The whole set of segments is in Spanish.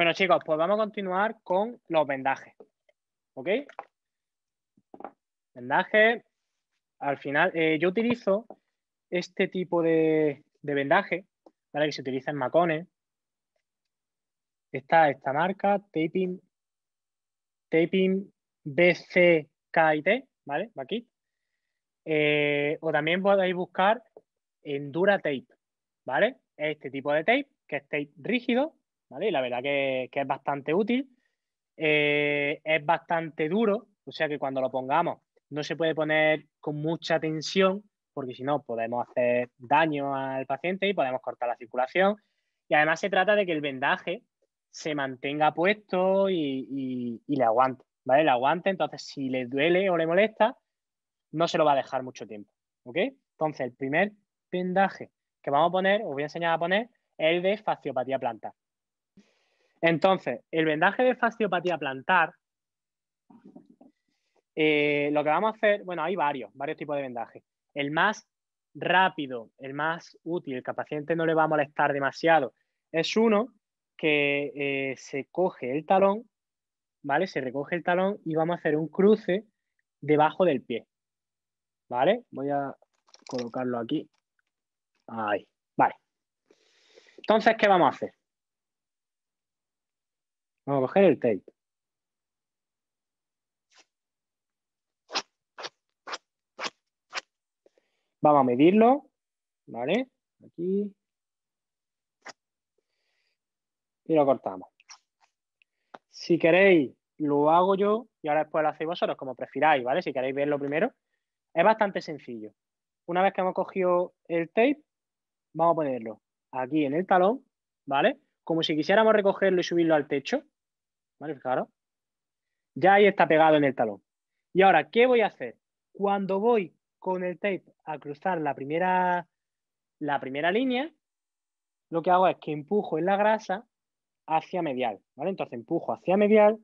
Bueno, chicos, pues vamos a continuar con los vendajes. ¿Ok? Vendaje, al final, eh, yo utilizo este tipo de, vendaje, ¿vale? Que se utiliza en macones. Está esta marca, Taping, taping BCKIT, ¿vale? Aquí. Eh, o también podéis buscar Endura Tape, ¿vale? Este tipo de tape, que es tape rígido, la verdad que, es bastante útil. Eh, es bastante duro, o sea que cuando lo pongamos no se puede poner con mucha tensión, porque si no podemos hacer daño al paciente y podemos cortar la circulación. Y además se trata de que el vendaje se mantenga puesto y, le aguante, ¿vale? Le aguante, entonces si le duele o le molesta, no se lo va a dejar mucho tiempo, ¿ok? Entonces el primer vendaje que vamos a poner, os voy a enseñar a poner, es el de fasciopatía plantar, entonces, el vendaje de fasciopatía plantar, eh, lo que vamos a hacer, bueno, hay varios, varios tipos de vendaje. El más rápido, el más útil, que al paciente no le va a molestar demasiado, es uno que eh, se coge el talón, ¿vale? Se recoge el talón y vamos a hacer un cruce debajo del pie, ¿vale? Voy a colocarlo aquí. Ahí, vale. Entonces, ¿qué vamos a hacer? Vamos a coger el tape. Vamos a medirlo, ¿vale? Aquí. Y lo cortamos. Si queréis, lo hago yo y ahora después lo hacéis vosotros, como prefiráis, ¿vale? Si queréis verlo primero. Es bastante sencillo. Una vez que hemos cogido el tape, vamos a ponerlo aquí en el talón, ¿vale? Como si quisiéramos recogerlo y subirlo al techo. ¿Vale? Fijaros. Ya ahí está pegado en el talón. Y ahora, ¿qué voy a hacer? Cuando voy con el tape a cruzar la primera, la primera línea, lo que hago es que empujo en la grasa hacia medial. Entonces empujo hacia medial.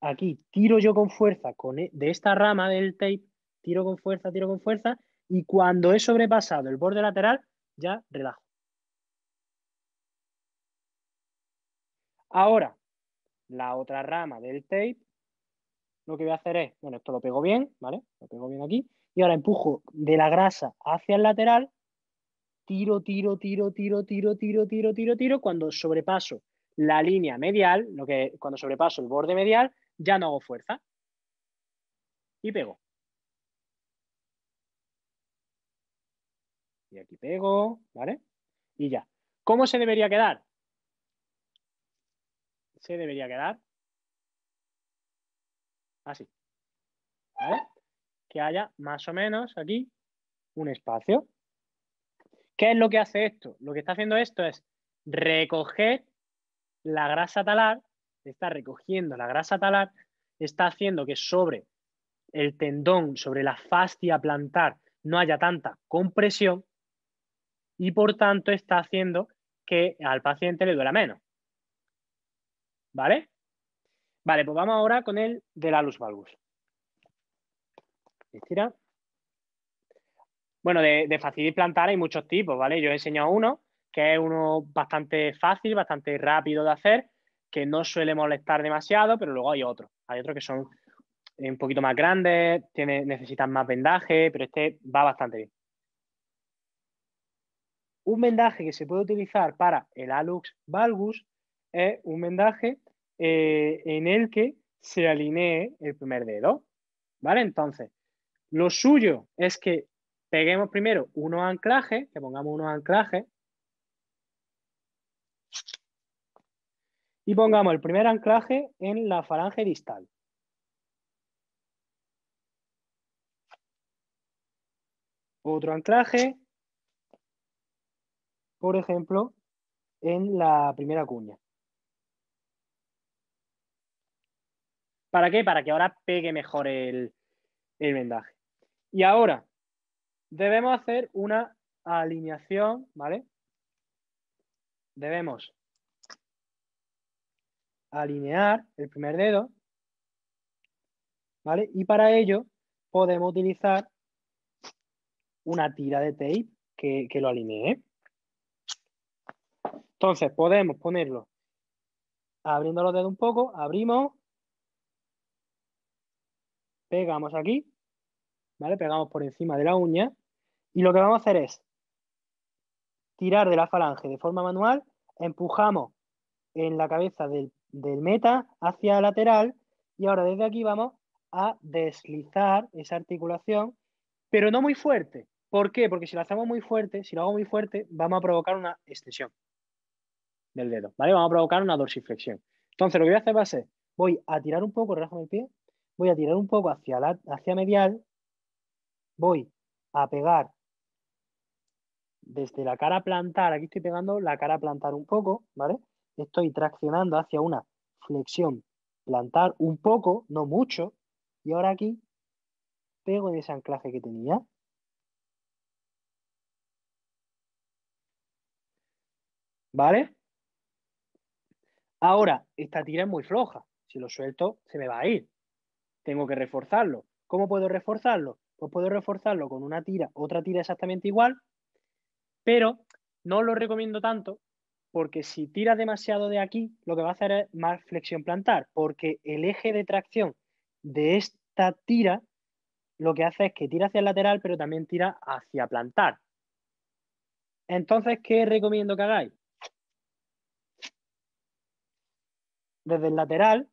Aquí tiro yo con fuerza con e, de esta rama del tape, tiro con fuerza, tiro con fuerza, y cuando he sobrepasado el borde lateral, ya relajo. Ahora, la otra rama del tape, lo que voy a hacer es, bueno, esto lo pego bien, ¿vale? Lo pego bien aquí. Y ahora empujo de la grasa hacia el lateral, tiro, tiro, tiro, tiro, tiro, tiro, tiro, tiro. tiro. Cuando sobrepaso la línea medial, lo que, cuando sobrepaso el borde medial, ya no hago fuerza. Y pego. Y aquí pego, ¿vale? Y ya. ¿Cómo se debería quedar? se debería quedar así. Que haya más o menos aquí un espacio. ¿Qué es lo que hace esto? Lo que está haciendo esto es recoger la grasa talar, está recogiendo la grasa talar, está haciendo que sobre el tendón, sobre la fascia plantar, no haya tanta compresión y por tanto está haciendo que al paciente le duela menos. ¿Vale? Vale, pues vamos ahora con el de la valgus. Estira. Bueno, de, fácil y plantar hay muchos tipos, ¿vale? Yo he enseñado uno, que es uno bastante fácil, bastante rápido de hacer, que no suele molestar demasiado, pero luego hay otro. Hay otros que son un poquito más grandes, tiene, necesitan más vendaje, pero este va bastante bien. Un vendaje que se puede utilizar para el alux valgus es eh, un vendaje eh, en el que se alinee el primer dedo. ¿Vale? Entonces, lo suyo es que peguemos primero unos anclajes, que pongamos unos anclajes. Y pongamos el primer anclaje en la falange distal. Otro anclaje, por ejemplo, en la primera cuña. ¿Para qué? Para que ahora pegue mejor el, vendaje. Y ahora, debemos hacer una alineación, ¿vale? Debemos alinear el primer dedo, ¿vale? Y para ello podemos utilizar una tira de tape que, que lo alinee. Entonces podemos ponerlo abriendo los dedos un poco, abrimos, pegamos aquí, ¿vale? Pegamos por encima de la uña y lo que vamos a hacer es tirar de la falange de forma manual, empujamos en la cabeza del, meta hacia lateral y ahora desde aquí vamos a deslizar esa articulación, pero no muy fuerte. ¿Por qué? Porque si lo hacemos muy fuerte, si lo hago muy fuerte, vamos a provocar una extensión del dedo, ¿vale? Vamos a provocar una dorsiflexión. Entonces, lo que voy a hacer va a ser, voy a tirar un poco, relajo el pie, voy a tirar un poco hacia, hacia medial, voy a pegar desde la cara plantar, aquí estoy pegando la cara plantar un poco, ¿vale? Estoy traccionando hacia una flexión plantar un poco, no mucho, y ahora aquí pego en ese anclaje que tenía. ¿Vale? Ahora, esta tira es muy floja. Si lo suelto, se me va a ir tengo que reforzarlo. ¿Cómo puedo reforzarlo? Pues puedo reforzarlo con una tira, otra tira exactamente igual, pero no lo recomiendo tanto porque si tira demasiado de aquí, lo que va a hacer es más flexión plantar, porque el eje de tracción de esta tira lo que hace es que tira hacia el lateral, pero también tira hacia plantar. Entonces, ¿qué recomiendo que hagáis? Desde el lateral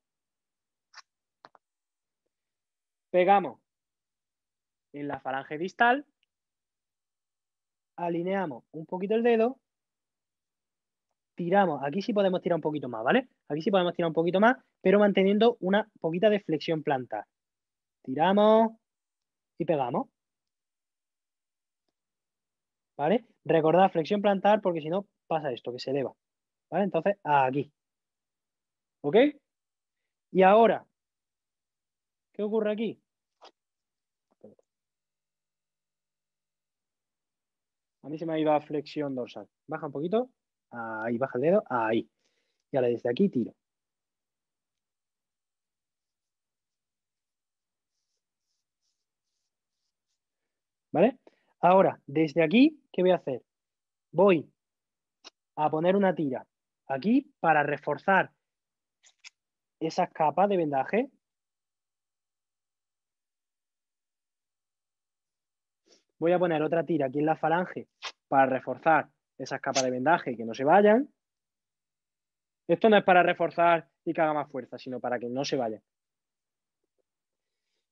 Pegamos en la falange distal, alineamos un poquito el dedo, tiramos, aquí sí podemos tirar un poquito más, ¿vale? Aquí sí podemos tirar un poquito más, pero manteniendo una poquita de flexión plantar. Tiramos y pegamos. ¿Vale? Recordad flexión plantar porque si no pasa esto, que se eleva. ¿Vale? Entonces, aquí. ¿Ok? Y ahora, ¿Qué ocurre aquí? A mí se me ha ido a flexión dorsal. Baja un poquito. Ahí, baja el dedo. Ahí. Y ahora desde aquí tiro. ¿Vale? Ahora, desde aquí, ¿qué voy a hacer? Voy a poner una tira aquí para reforzar esas capas de vendaje voy a poner otra tira aquí en la falange para reforzar esas capas de vendaje y que no se vayan. Esto no es para reforzar y que haga más fuerza, sino para que no se vayan.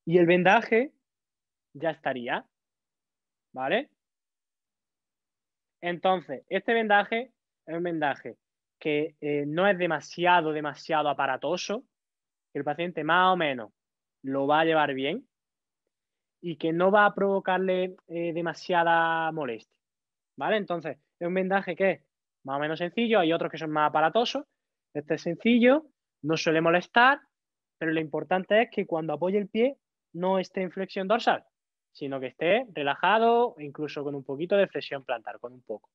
Y el vendaje ya estaría, ¿vale? Entonces, este vendaje es un vendaje que eh, no es demasiado, demasiado aparatoso, el paciente más o menos lo va a llevar bien, y que no va a provocarle eh, demasiada molestia. ¿Vale? Entonces, es un vendaje que es más o menos sencillo, hay otros que son más aparatosos. Este es sencillo, no suele molestar, pero lo importante es que cuando apoye el pie no esté en flexión dorsal, sino que esté relajado, incluso con un poquito de flexión plantar, con un poco.